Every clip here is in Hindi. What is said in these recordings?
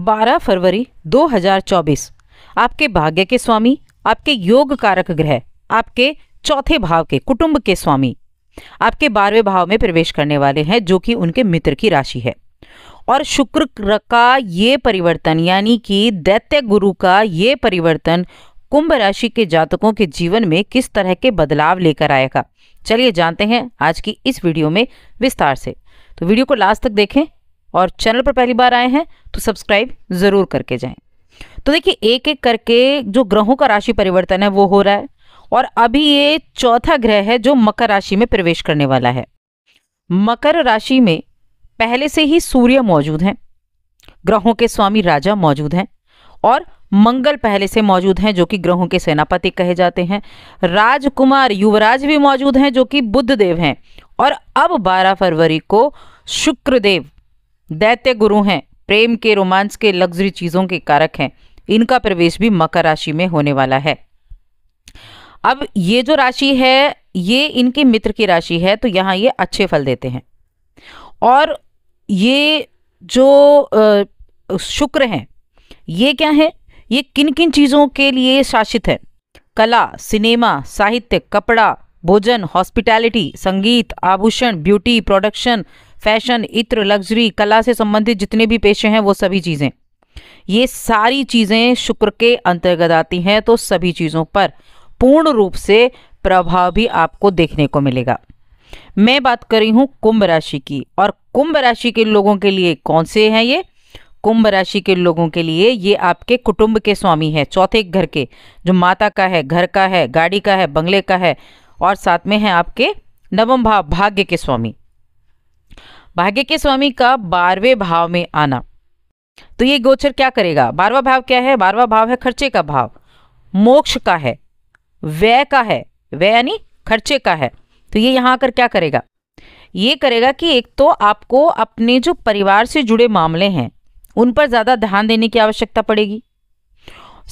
12 फरवरी 2024 आपके भाग्य के स्वामी आपके योग कारक ग्रह आपके चौथे भाव के कुटुंब के स्वामी आपके बारहवें भाव में प्रवेश करने वाले हैं जो कि उनके मित्र की राशि है और शुक्र का ये परिवर्तन यानी कि दैत्य गुरु का ये परिवर्तन कुंभ राशि के जातकों के जीवन में किस तरह के बदलाव लेकर आएगा चलिए जानते हैं आज की इस वीडियो में विस्तार से तो वीडियो को लास्ट तक देखें और चैनल पर पहली बार आए हैं तो सब्सक्राइब ज़रूर करके जाएं तो देखिए एक एक करके जो ग्रहों का राशि परिवर्तन है वो हो रहा है और अभी ये चौथा ग्रह है जो मकर राशि में प्रवेश करने वाला है मकर राशि में पहले से ही सूर्य मौजूद हैं ग्रहों के स्वामी राजा मौजूद हैं और मंगल पहले से मौजूद हैं जो कि ग्रहों के सेनापति कहे जाते हैं राजकुमार युवराज भी मौजूद हैं जो कि बुद्ध देव हैं और अब 12 फरवरी को शुक्रदेव दैत्य गुरु हैं प्रेम के रोमांस के लग्जरी चीज़ों के कारक हैं इनका प्रवेश भी मकर राशि में होने वाला है अब ये जो राशि है ये इनके मित्र की राशि है तो यहाँ ये अच्छे फल देते हैं और ये जो शुक्र हैं ये क्या है ये किन किन चीज़ों के लिए शासित है कला सिनेमा साहित्य कपड़ा भोजन हॉस्पिटैलिटी संगीत आभूषण ब्यूटी प्रोडक्शन फैशन इत्र लग्जरी कला से संबंधित जितने भी पेशे हैं वो सभी चीज़ें ये सारी चीज़ें शुक्र के अंतर्गत आती हैं तो सभी चीज़ों पर पूर्ण रूप से प्रभाव भी आपको देखने को मिलेगा मैं बात कर रही हूँ कुंभ राशि की और कुंभ राशि के लोगों के लिए कौन से हैं ये कुंभ राशि के लोगों के लिए ये आपके कुटुंब के स्वामी है चौथे घर के जो माता का है घर का है गाड़ी का है बंगले का है और साथ में है आपके नवम भाव भाग्य के स्वामी भाग्य के स्वामी का बारहवें भाव में आना तो ये गोचर क्या करेगा बारवा भाव क्या है बारवा भाव है खर्चे का भाव मोक्ष का है व्यय का है व्यय यानी खर्चे का है तो ये यहां आकर क्या करेगा ये करेगा कि एक तो आपको अपने जो परिवार से जुड़े मामले हैं उन पर ज़्यादा ध्यान देने की आवश्यकता पड़ेगी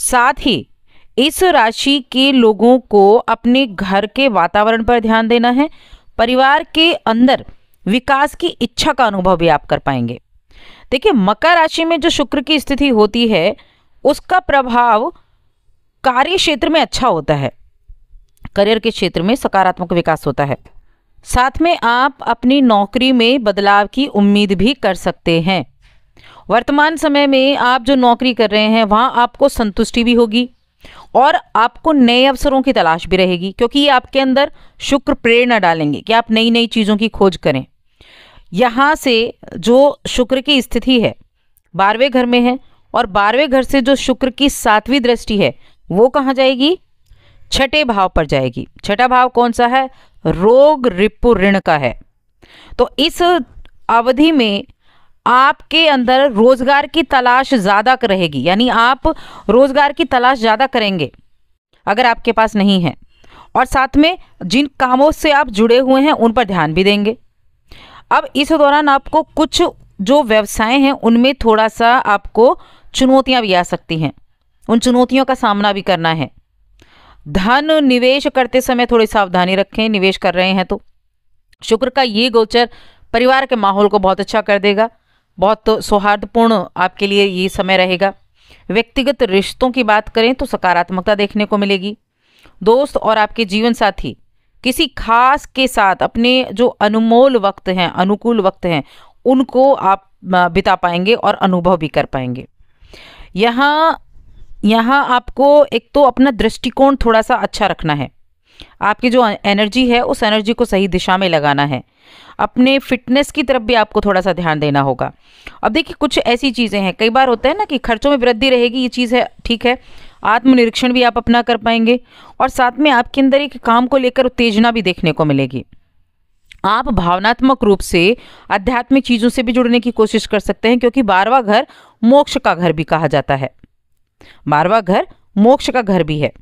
साथ ही इस राशि के लोगों को अपने घर के वातावरण पर ध्यान देना है परिवार के अंदर विकास की इच्छा का अनुभव भी आप कर पाएंगे देखिए मकर राशि में जो शुक्र की स्थिति होती है उसका प्रभाव कार्य क्षेत्र में अच्छा होता है करियर के क्षेत्र में सकारात्मक विकास होता है साथ में आप अपनी नौकरी में बदलाव की उम्मीद भी कर सकते हैं वर्तमान समय में आप जो नौकरी कर रहे हैं वहां आपको संतुष्टि भी होगी और आपको नए अवसरों की तलाश भी रहेगी क्योंकि ये आपके अंदर शुक्र प्रेरणा डालेंगे कि आप नई नई चीज़ों की खोज करें यहाँ से जो शुक्र की स्थिति है बारहवें घर में है और बारहवें घर से जो शुक्र की सातवीं दृष्टि है वो कहाँ जाएगी छठे भाव पर जाएगी छठा भाव कौन सा है रोग रिपु ऋण का है तो इस अवधि में आपके अंदर रोजगार की तलाश ज़्यादा रहेगी यानी आप रोजगार की तलाश ज़्यादा करेंगे अगर आपके पास नहीं है और साथ में जिन कामों से आप जुड़े हुए हैं उन पर ध्यान भी देंगे अब इस दौरान आपको कुछ जो व्यवसाय हैं उनमें थोड़ा सा आपको चुनौतियां भी आ सकती हैं उन चुनौतियों का सामना भी करना है धन निवेश करते समय थोड़ी सावधानी रखें निवेश कर रहे हैं तो शुक्र का ये गोचर परिवार के माहौल को बहुत अच्छा कर देगा बहुत सौहार्दपूर्ण आपके लिए ये समय रहेगा व्यक्तिगत रिश्तों की बात करें तो सकारात्मकता देखने को मिलेगी दोस्त और आपके जीवन साथी किसी खास के साथ अपने जो अनुमोल वक्त हैं अनुकूल वक्त हैं उनको आप बिता पाएंगे और अनुभव भी कर पाएंगे यहाँ यहाँ आपको एक तो अपना दृष्टिकोण थोड़ा सा अच्छा रखना है आपकी जो एनर्जी है उस एनर्जी को सही दिशा में लगाना है अपने फिटनेस की तरफ भी आपको थोड़ा सा ध्यान देना होगा अब देखिए कुछ ऐसी चीज़ें हैं कई बार होता है ना कि खर्चों में वृद्धि रहेगी ये चीज़ है ठीक है आत्मनिरीक्षण भी आप अपना कर पाएंगे और साथ में आपके अंदर एक काम को लेकर उत्तेजना भी देखने को मिलेगी आप भावनात्मक रूप से आध्यात्मिक चीज़ों से भी जुड़ने की कोशिश कर सकते हैं क्योंकि बारवा घर मोक्ष का घर भी कहा जाता है बारवा घर मोक्ष का घर भी है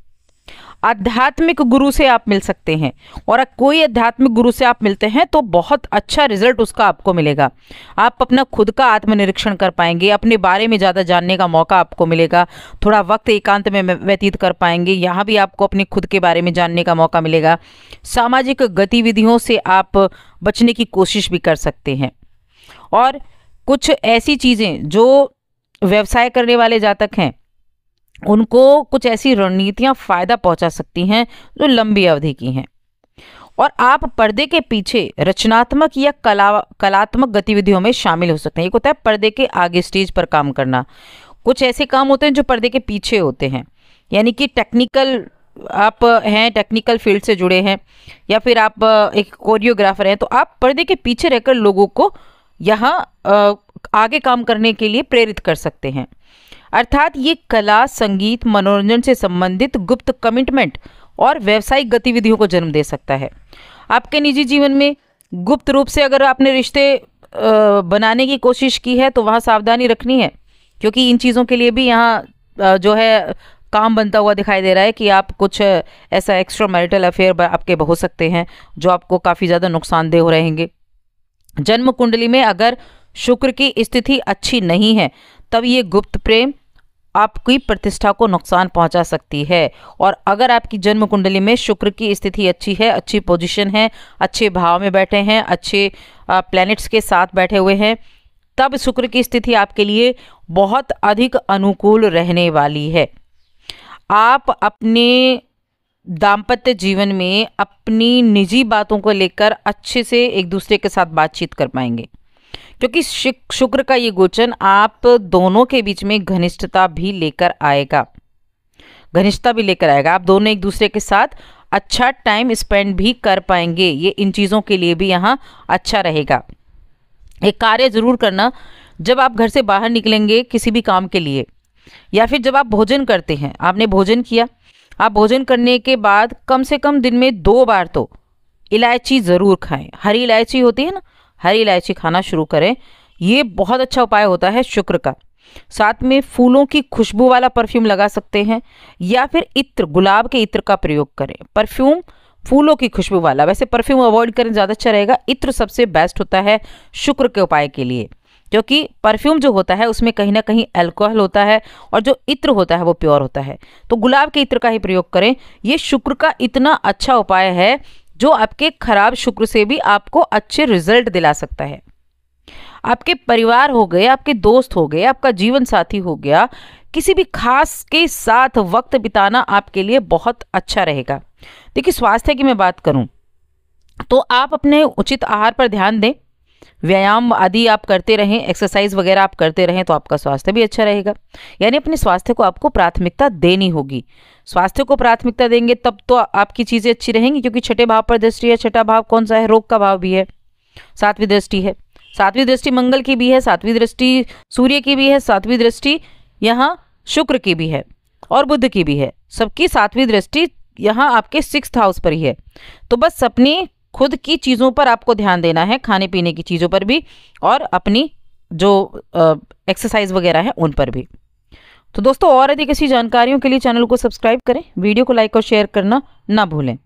आध्यात्मिक गुरु से आप मिल सकते हैं और कोई आध्यात्मिक गुरु से आप मिलते हैं तो बहुत अच्छा रिजल्ट उसका आपको मिलेगा आप अपना खुद का आत्मनिरीक्षण कर पाएंगे अपने बारे में ज़्यादा जानने का मौका आपको मिलेगा थोड़ा वक्त एकांत में व्यतीत कर पाएंगे यहाँ भी आपको अपने खुद के बारे में जानने का मौका मिलेगा सामाजिक गतिविधियों से आप बचने की कोशिश भी कर सकते हैं और कुछ ऐसी चीज़ें जो व्यवसाय करने वाले जातक हैं उनको कुछ ऐसी रणनीतियां फ़ायदा पहुंचा सकती हैं जो लंबी अवधि की हैं और आप पर्दे के पीछे रचनात्मक या कला कलात्मक गतिविधियों में शामिल हो सकते हैं एक होता है पर्दे के आगे स्टेज पर काम करना कुछ ऐसे काम होते हैं जो पर्दे के पीछे होते हैं यानी कि टेक्निकल आप हैं टेक्निकल फील्ड से जुड़े हैं या फिर आप एक कोरियोग्राफर हैं तो आप पर्दे के पीछे रहकर लोगों को यहाँ आगे काम करने के लिए प्रेरित कर सकते हैं अर्थात ये कला संगीत मनोरंजन से संबंधित गुप्त कमिटमेंट और व्यावसायिक गतिविधियों को जन्म दे सकता है आपके निजी जीवन में गुप्त रूप से अगर आपने रिश्ते बनाने की कोशिश की है तो वहाँ सावधानी रखनी है क्योंकि इन चीज़ों के लिए भी यहाँ जो है काम बनता हुआ दिखाई दे रहा है कि आप कुछ ऐसा एक्स्ट्रा मैरिटल अफेयर आपके हो सकते हैं जो आपको काफ़ी ज़्यादा नुकसानदेह रहेंगे जन्म कुंडली में अगर शुक्र की स्थिति अच्छी नहीं है तब ये गुप्त प्रेम आपकी प्रतिष्ठा को नुकसान पहुंचा सकती है और अगर आपकी जन्म कुंडली में शुक्र की स्थिति अच्छी है अच्छी पोजीशन है अच्छे भाव में बैठे हैं अच्छे प्लैनेट्स के साथ बैठे हुए हैं तब शुक्र की स्थिति आपके लिए बहुत अधिक अनुकूल रहने वाली है आप अपने दाम्पत्य जीवन में अपनी निजी बातों को लेकर अच्छे से एक दूसरे के साथ बातचीत कर पाएंगे क्योंकि शुक्र का ये गोचर आप दोनों के बीच में घनिष्ठता भी लेकर आएगा घनिष्ठता भी लेकर आएगा आप दोनों एक दूसरे के साथ अच्छा टाइम स्पेंड भी कर पाएंगे ये इन चीज़ों के लिए भी यहाँ अच्छा रहेगा एक कार्य ज़रूर करना जब आप घर से बाहर निकलेंगे किसी भी काम के लिए या फिर जब आप भोजन करते हैं आपने भोजन किया आप भोजन करने के बाद कम से कम दिन में दो बार तो इलायची ज़रूर खाएं हरी इलायची होती है ना हरी इलायची खाना शुरू करें ये बहुत अच्छा उपाय होता है शुक्र का साथ में फूलों की खुशबू वाला परफ्यूम लगा सकते हैं या फिर इत्र गुलाब के इत्र का प्रयोग करें परफ्यूम फूलों की खुशबू वाला वैसे परफ्यूम अवॉइड करें ज़्यादा अच्छा रहेगा इत्र सबसे बेस्ट होता है शुक्र के उपाय के लिए क्योंकि परफ्यूम जो होता है उसमें कहीं ना कहीं अल्कोहल होता है और जो इत्र होता है वो प्योर होता है तो गुलाब के इत्र का ही प्रयोग करें ये शुक्र का इतना अच्छा उपाय है जो आपके खराब शुक्र से भी आपको अच्छे रिजल्ट दिला सकता है आपके परिवार हो गए आपके दोस्त हो गए आपका जीवन साथी हो गया किसी भी खास के साथ वक्त बिताना आपके लिए बहुत अच्छा रहेगा देखिए स्वास्थ्य की मैं बात करूं तो आप अपने उचित आहार पर ध्यान दें व्यायाम आदि आप करते रहें एक्सरसाइज वगैरह आप करते रहें तो आपका स्वास्थ्य भी अच्छा रहेगा यानी अपने स्वास्थ्य को आपको प्राथमिकता देनी होगी स्वास्थ्य को प्राथमिकता देंगे तब तो आपकी चीज़ें अच्छी रहेंगी क्योंकि छठे भाव पर दृष्टि है छठा भाव कौन सा है रोग का भाव भी है सातवीं दृष्टि है सातवीं दृष्टि मंगल की भी है सातवीं दृष्टि सूर्य की भी है सातवीं दृष्टि यहाँ शुक्र की भी है और बुद्ध की भी है सबकी सातवीं दृष्टि यहाँ आपके सिक्स हाउस पर ही है तो बस अपनी खुद की चीज़ों पर आपको ध्यान देना है खाने पीने की चीज़ों पर भी और अपनी जो एक्सरसाइज वगैरह है उन पर भी तो दोस्तों और अधिक ऐसी जानकारियों के लिए चैनल को सब्सक्राइब करें वीडियो को लाइक और शेयर करना ना भूलें